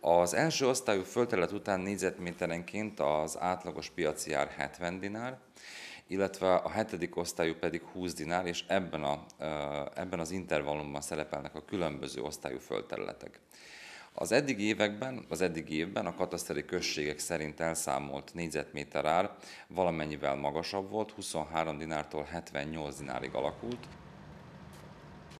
Az első osztályú földterület után négyzetméterenként az átlagos piaci ár 70 dinár, illetve a hetedik osztályú pedig 20 dinár, és ebben, a, ebben az intervallumban szerepelnek a különböző osztályú földterületek. Az eddigi években, az eddigi évben a kataszteri községek szerint elszámolt négyzetméter ár valamennyivel magasabb volt, 23 dinártól 78 dinárig alakult,